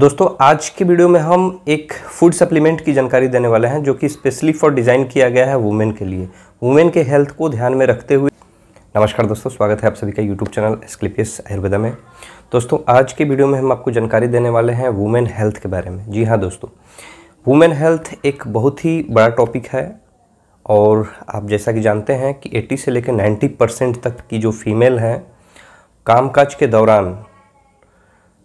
दोस्तों आज की वीडियो में हम एक फूड सप्लीमेंट की जानकारी देने वाले हैं जो कि स्पेशली फॉर डिज़ाइन किया गया है वुमेन के लिए वुमेन के हेल्थ को ध्यान में रखते हुए नमस्कार दोस्तों स्वागत है आप सभी का यूट्यूब चैनल स्क्लिपियस आयुर्वेदा में दोस्तों आज के वीडियो में हम आपको जानकारी देने वाले हैं वुमेन हेल्थ के बारे में जी हाँ दोस्तों वुमेन हेल्थ एक बहुत ही बड़ा टॉपिक है और आप जैसा कि जानते हैं कि एट्टी से लेकर नाइन्टी तक की जो फीमेल हैं कामकाज के दौरान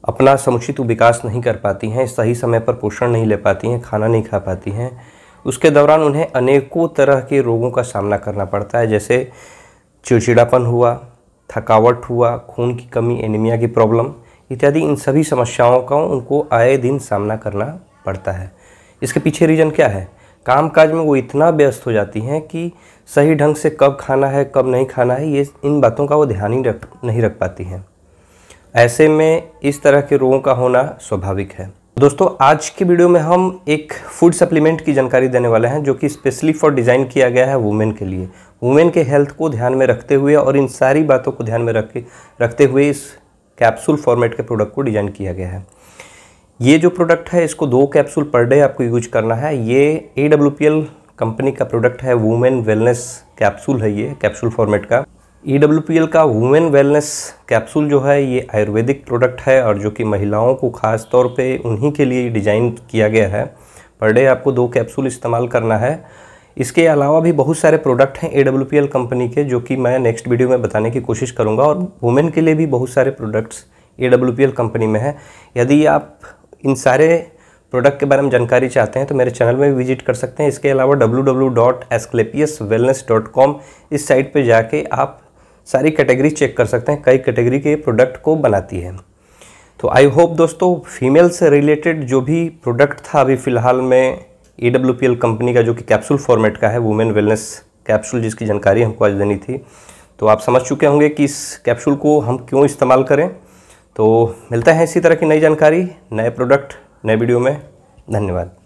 अपना समुचित विकास नहीं कर पाती हैं सही समय पर पोषण नहीं ले पाती हैं खाना नहीं खा पाती हैं उसके दौरान उन्हें अनेकों तरह के रोगों का सामना करना पड़ता है जैसे चिड़चिड़ापन हुआ थकावट हुआ खून की कमी एनीमिया की प्रॉब्लम इत्यादि इन सभी समस्याओं का उनको आए दिन सामना करना पड़ता है इसके पीछे रीज़न क्या है काम काज में वो इतना व्यस्त हो जाती हैं कि सही ढंग से कब खाना है कब नहीं खाना है ये इन बातों का वो ध्यान ही रख नहीं रख पाती हैं ऐसे में इस तरह के रोगों का होना स्वाभाविक है दोस्तों आज की वीडियो में हम एक फूड सप्लीमेंट की जानकारी देने वाले हैं जो कि स्पेशली फॉर डिज़ाइन किया गया है वुमेन के लिए वुमेन के हेल्थ को ध्यान में रखते हुए और इन सारी बातों को ध्यान में रख रखते हुए इस कैप्सूल फॉर्मेट के प्रोडक्ट को डिज़ाइन किया गया है ये जो प्रोडक्ट है इसको दो कैप्सूल पर डे आपको यूज करना है ये ए कंपनी का प्रोडक्ट है वुमेन वेलनेस कैप्सूल है ये कैप्सूल फॉर्मेट का ई डब्ल्यू पी एल का वुमेन वेलनेस कैप्सूल जो है ये आयुर्वेदिक प्रोडक्ट है और जो कि महिलाओं को ख़ास तौर पे उन्हीं के लिए डिज़ाइन किया गया है पर डे आपको दो कैप्सूल इस्तेमाल करना है इसके अलावा भी बहुत सारे प्रोडक्ट हैं A W P L company के जो कि मैं नेक्स्ट वीडियो में बताने की कोशिश करूँगा और वुमेन के लिए भी बहुत सारे प्रोडक्ट्स ए कंपनी में है यदि आप इन सारे प्रोडक्ट के बारे में जानकारी चाहते हैं तो मेरे चैनल में भी विजिट कर सकते हैं इसके अलावा डब्ल्यू इस साइट पर जाके आप सारी कैटेगरी चेक कर सकते हैं कई कैटेगरी के प्रोडक्ट को बनाती है तो आई होप दोस्तों फीमेल से रिलेटेड जो भी प्रोडक्ट था अभी फ़िलहाल में ई कंपनी का जो कि कैप्सूल फॉर्मेट का है वुमेन वेलनेस कैप्सूल जिसकी जानकारी हमको आज देनी थी तो आप समझ चुके होंगे कि इस कैप्सूल को हम क्यों इस्तेमाल करें तो मिलता है इसी तरह की नई जानकारी नए प्रोडक्ट नए वीडियो में धन्यवाद